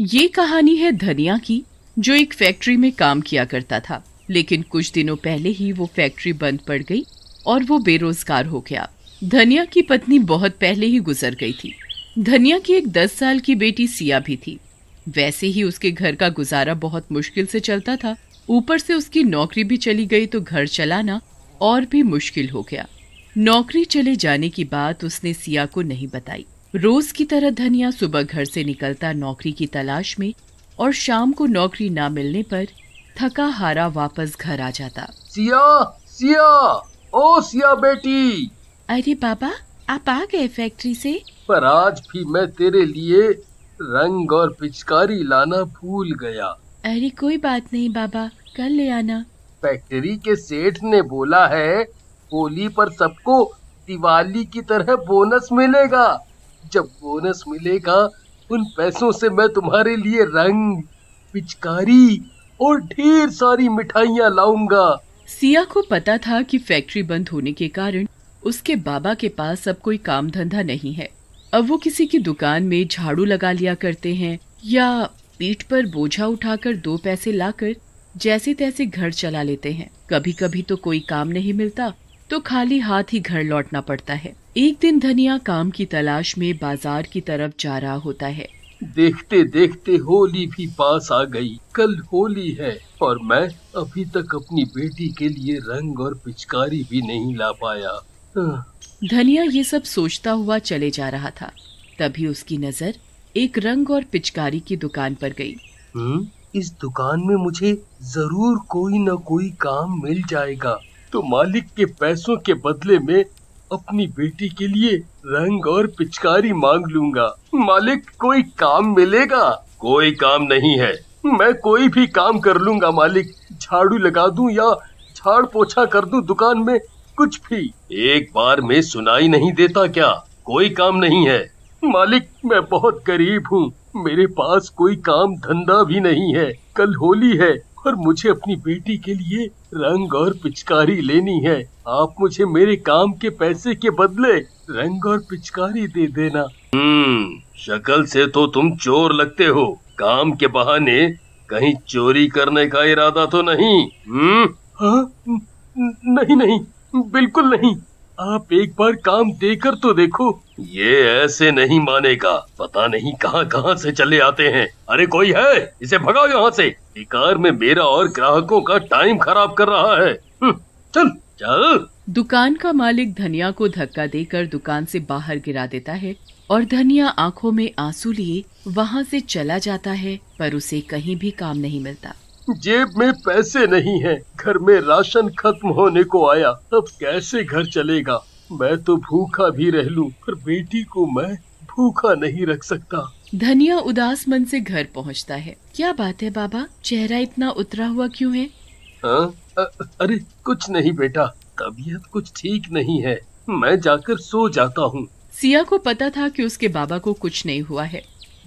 ये कहानी है धनिया की जो एक फैक्ट्री में काम किया करता था लेकिन कुछ दिनों पहले ही वो फैक्ट्री बंद पड़ गई और वो बेरोजगार हो गया धनिया की पत्नी बहुत पहले ही गुजर गई थी धनिया की एक दस साल की बेटी सिया भी थी वैसे ही उसके घर का गुजारा बहुत मुश्किल से चलता था ऊपर से उसकी नौकरी भी चली गई तो घर चलाना और भी मुश्किल हो गया नौकरी चले जाने की बात उसने सिया को नहीं बताई रोज की तरह धनिया सुबह घर से निकलता नौकरी की तलाश में और शाम को नौकरी ना मिलने पर थका हारा वापस घर आ जाता सिया सिया ओ सिया बेटी अरे बाबा आप आ गए फैक्ट्री से पर आज भी मैं तेरे लिए रंग और पिचकारी लाना भूल गया अरे कोई बात नहीं बाबा कल ले आना फैक्ट्री के सेठ ने बोला है होली पर सबको दिवाली की तरह बोनस मिलेगा जब बोनस मिलेगा उन पैसों से मैं तुम्हारे लिए रंग पिचकारी और ढेर सारी मिठाइयाँ लाऊंगा सिया को पता था कि फैक्ट्री बंद होने के कारण उसके बाबा के पास अब कोई काम धंधा नहीं है अब वो किसी की दुकान में झाड़ू लगा लिया करते हैं या पीठ पर बोझा उठाकर दो पैसे लाकर जैसे तैसे घर चला लेते हैं कभी कभी तो कोई काम नहीं मिलता तो खाली हाथ ही घर लौटना पड़ता है एक दिन धनिया काम की तलाश में बाजार की तरफ जा रहा होता है देखते देखते होली भी पास आ गई कल होली है और मैं अभी तक अपनी बेटी के लिए रंग और पिचकारी भी नहीं ला पाया धनिया ये सब सोचता हुआ चले जा रहा था तभी उसकी नजर एक रंग और पिचकारी की दुकान पर गई हम्म, इस दुकान में मुझे जरूर कोई न कोई काम मिल जाएगा तो मालिक के पैसों के बदले में अपनी बेटी के लिए रंग और पिचकारी मांग लूंगा मालिक कोई काम मिलेगा कोई काम नहीं है मैं कोई भी काम कर लूंगा मालिक झाड़ू लगा दूं या झाड़ पोछा कर दूं दुकान में कुछ भी एक बार में सुनाई नहीं देता क्या कोई काम नहीं है मालिक मैं बहुत गरीब हूँ मेरे पास कोई काम धंधा भी नहीं है कल होली है और मुझे अपनी बेटी के लिए रंग और पिचकारी लेनी है आप मुझे मेरे काम के पैसे के बदले रंग और पिचकारी दे देना हम्म शक्ल से तो तुम चोर लगते हो काम के बहाने कहीं चोरी करने का इरादा तो नहीं हम्म हाँ? नहीं नहीं बिल्कुल नहीं आप एक बार काम देकर तो देखो ये ऐसे नहीं मानेगा पता नहीं कहाँ कहाँ से चले आते हैं अरे कोई है इसे भगाओ यहाँ से बेकार में मेरा और ग्राहकों का टाइम खराब कर रहा है हम्म, चल चल दुकान का मालिक धनिया को धक्का देकर दुकान से बाहर गिरा देता है और धनिया आंखों में आंसू लिए वहाँ से चला जाता है पर उसे कहीं भी काम नहीं मिलता जेब में पैसे नहीं है घर में राशन खत्म होने को आया तब कैसे घर चलेगा मैं तो भूखा भी रह लूं पर बेटी को मैं भूखा नहीं रख सकता धनिया उदास मन से घर पहुंचता है क्या बात है बाबा चेहरा इतना उतरा हुआ क्यों है आ, हाँ? आ, अरे कुछ नहीं बेटा तबीयत कुछ ठीक नहीं है मैं जाकर सो जाता हूँ सिया को पता था कि उसके बाबा को कुछ नहीं हुआ है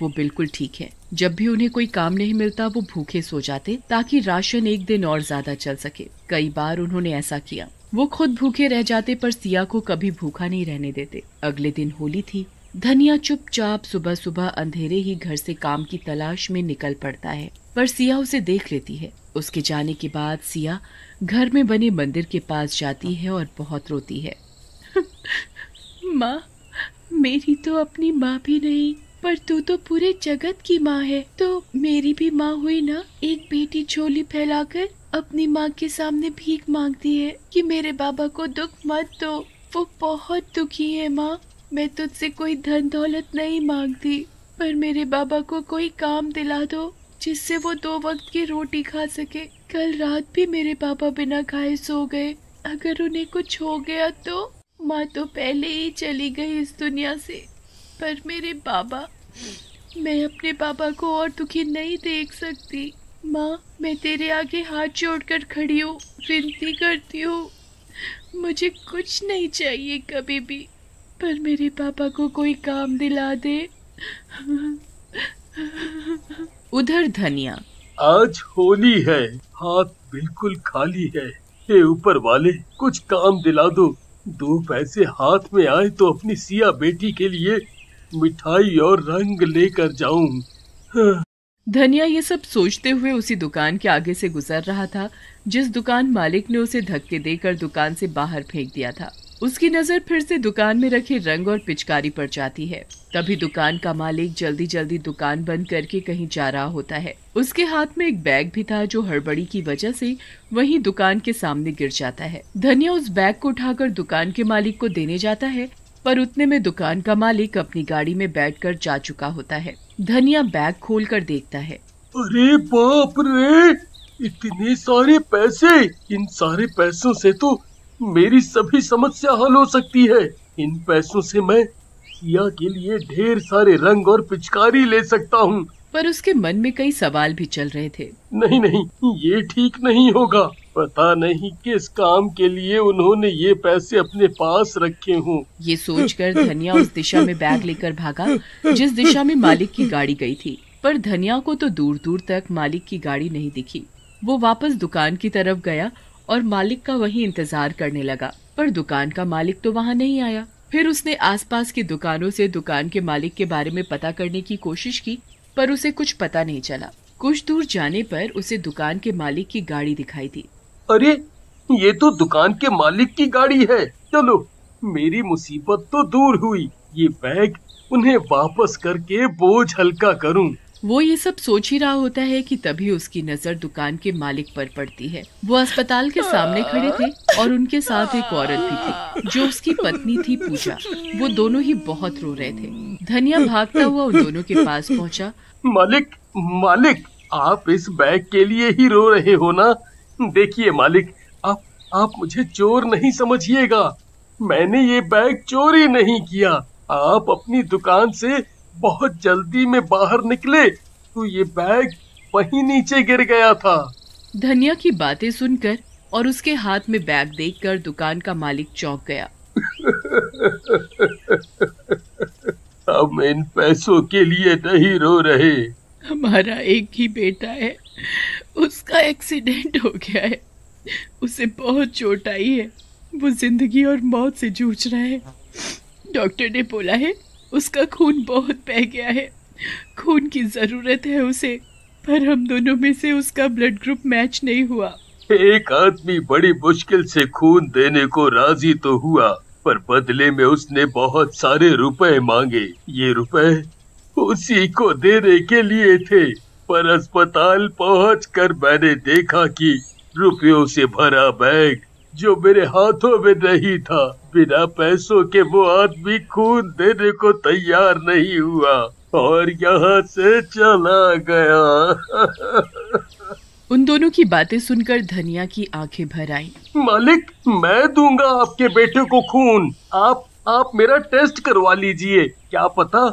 वो बिल्कुल ठीक है जब भी उन्हें कोई काम नहीं मिलता वो भूखे सो जाते ताकि राशन एक दिन और ज्यादा चल सके कई बार उन्होंने ऐसा किया वो खुद भूखे रह जाते पर सिया को कभी भूखा नहीं रहने देते अगले दिन होली थी धनिया चुपचाप सुबह सुबह अंधेरे ही घर से काम की तलाश में निकल पड़ता है पर सिया उसे देख लेती है उसके जाने के बाद सिया घर में बने मंदिर के पास जाती है और बहुत रोती है माँ मेरी तो अपनी माँ भी नहीं पर तू तो पूरे जगत की माँ है तो मेरी भी माँ हुई ना एक बेटी झोली फैलाकर अपनी माँ के सामने भीख मांगती है कि मेरे बाबा को दुख मत दो वो बहुत दुखी है माँ मैं तुझसे कोई धन दौलत नहीं मांगती पर मेरे बाबा को कोई काम दिला दो जिससे वो दो वक्त की रोटी खा सके कल रात भी मेरे पापा बिना खाए सो गए अगर उन्हें कुछ हो गया तो माँ तो पहले ही चली गई इस दुनिया से पर मेरे बाबा मैं अपने पापा को और दुखी नहीं देख सकती माँ मैं तेरे आगे हाथ जोड़कर खड़ी हूँ विनती करती हूँ मुझे कुछ नहीं चाहिए कभी भी पर मेरे पापा को कोई काम दिला दे उधर धनिया आज होली है हाथ बिल्कुल खाली है हे ऊपर वाले कुछ काम दिला दो दो पैसे हाथ में आए तो अपनी सिया बेटी के लिए मिठाई और रंग लेकर जाऊं हाँ। धनिया ये सब सोचते हुए उसी दुकान के आगे से गुजर रहा था जिस दुकान मालिक ने उसे धक्के देकर दुकान से बाहर फेंक दिया था उसकी नजर फिर से दुकान में रखे रंग और पिचकारी पर जाती है तभी दुकान का मालिक जल्दी जल्दी दुकान बंद करके कहीं जा रहा होता है उसके हाथ में एक बैग भी था जो हड़बड़ी की वजह से वहीं दुकान के सामने गिर जाता है धनिया उस बैग को उठाकर दुकान के मालिक को देने जाता है पर उतने में दुकान का मालिक अपनी गाड़ी में बैठकर जा चुका होता है धनिया बैग खोल कर देखता है अरे बाप रे इतने सारे पैसे इन सारे पैसों से तो मेरी सभी समस्या हल हो सकती है इन पैसों से मैं किया के लिए ढेर सारे रंग और पिचकारी ले सकता हूँ पर उसके मन में कई सवाल भी चल रहे थे नहीं नहीं ये ठीक नहीं होगा पता नहीं किस काम के लिए उन्होंने ये पैसे अपने पास रखे हों। ये सोचकर धनिया उस दिशा में बैग लेकर भागा जिस दिशा में मालिक की गाड़ी गई थी पर धनिया को तो दूर दूर तक मालिक की गाड़ी नहीं दिखी वो वापस दुकान की तरफ गया और मालिक का वही इंतजार करने लगा पर दुकान का मालिक तो वहाँ नहीं आया फिर उसने आसपास की दुकानों से दुकान के मालिक के बारे में पता करने की कोशिश की पर उसे कुछ पता नहीं चला कुछ दूर जाने पर उसे दुकान के मालिक की गाड़ी दिखाई दी अरे ये तो दुकान के मालिक की गाड़ी है चलो मेरी मुसीबत तो दूर हुई ये बैग उन्हें वापस करके बोझ हल्का करूं। वो ये सब सोच ही रहा होता है कि तभी उसकी नजर दुकान के मालिक पर पड़ती है वो अस्पताल के सामने खड़े थे और उनके साथ एक औरत भी थी जो उसकी पत्नी थी पूजा वो दोनों ही बहुत रो रहे थे धनिया भागता हुआ उन दोनों के पास पहुंचा मालिक मालिक आप इस बैग के लिए ही रो रहे हो ना देखिए मालिक आप आप मुझे चोर नहीं समझिएगा मैंने ये बैग चोरी नहीं किया आप अपनी दुकान से बहुत जल्दी में बाहर निकले तो ये बैग वहीं नीचे गिर गया था धनिया की बातें सुनकर और उसके हाथ में बैग देखकर दुकान का मालिक चौंक गया हम इन पैसों के लिए नहीं रो रहे हमारा एक ही बेटा है उसका एक्सीडेंट हो गया है उसे बहुत चोट आई है वो जिंदगी और मौत से जूझ रहा है डॉक्टर ने बोला है उसका खून बहुत बह गया है खून की ज़रूरत है उसे पर हम दोनों में से उसका ब्लड ग्रुप मैच नहीं हुआ एक आदमी बड़ी मुश्किल से खून देने को राजी तो हुआ पर बदले में उसने बहुत सारे रुपए मांगे ये रुपए उसी को देने के लिए थे पर अस्पताल पहुंचकर मैंने देखा कि रुपयों से भरा बैग जो मेरे हाथों में नहीं था बिना पैसों के वो आदमी खून देने को तैयार नहीं हुआ और यहाँ से चला गया उन दोनों की बातें सुनकर धनिया की आंखें भर आई मालिक मैं दूंगा आपके बेटे को खून आप आप मेरा टेस्ट करवा लीजिए क्या पता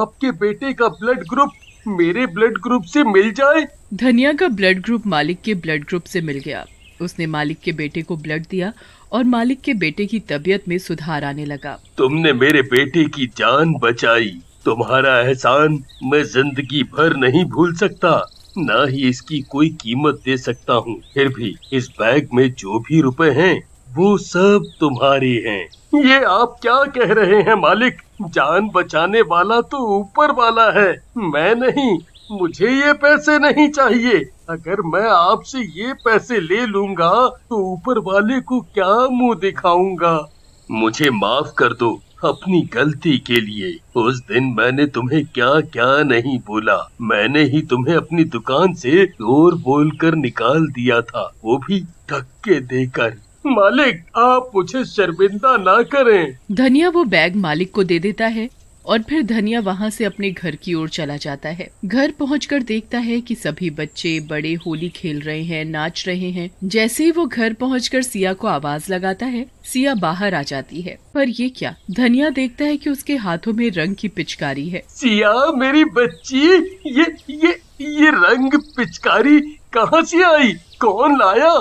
आपके बेटे का ब्लड ग्रुप मेरे ब्लड ग्रुप से मिल जाए धनिया का ब्लड ग्रुप मालिक के ब्लड ग्रुप से मिल गया उसने मालिक के बेटे को ब्लड दिया और मालिक के बेटे की तबीयत में सुधार आने लगा तुमने मेरे बेटे की जान बचाई तुम्हारा एहसान मैं जिंदगी भर नहीं भूल सकता न ही इसकी कोई कीमत दे सकता हूँ फिर भी इस बैग में जो भी रुपए हैं वो सब तुम्हारी हैं ये आप क्या कह रहे हैं मालिक जान बचाने वाला तो ऊपर वाला है मैं नहीं मुझे ये पैसे नहीं चाहिए अगर मैं आपसे ये पैसे ले लूंगा तो ऊपर वाले को क्या मुंह दिखाऊंगा मुझे माफ कर दो अपनी गलती के लिए उस दिन मैंने तुम्हें क्या क्या नहीं बोला मैंने ही तुम्हें अपनी दुकान से जोर बोलकर निकाल दिया था वो भी धक्के देकर मालिक आप मुझे शर्मिंदा ना करें धनिया वो बैग मालिक को दे देता है और फिर धनिया वहां से अपने घर की ओर चला जाता है घर पहुंचकर देखता है कि सभी बच्चे बड़े होली खेल रहे हैं नाच रहे हैं जैसे ही वो घर पहुंचकर सिया को आवाज लगाता है सिया बाहर आ जाती है पर ये क्या धनिया देखता है कि उसके हाथों में रंग की पिचकारी है सिया मेरी बच्ची ये ये ये रंग पिचकारी कहाँ से आई कौन लाया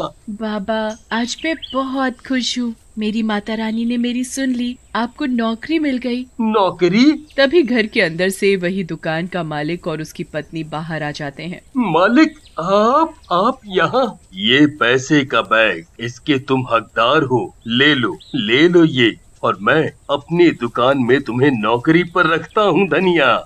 बाबा आज मैं बहुत खुश हूँ मेरी माता रानी ने मेरी सुन ली आपको नौकरी मिल गई नौकरी तभी घर के अंदर से वही दुकान का मालिक और उसकी पत्नी बाहर आ जाते हैं मालिक आप आप यहाँ ये पैसे का बैग इसके तुम हकदार हो ले लो ले लो ये और मैं अपनी दुकान में तुम्हें नौकरी पर रखता हूँ धनिया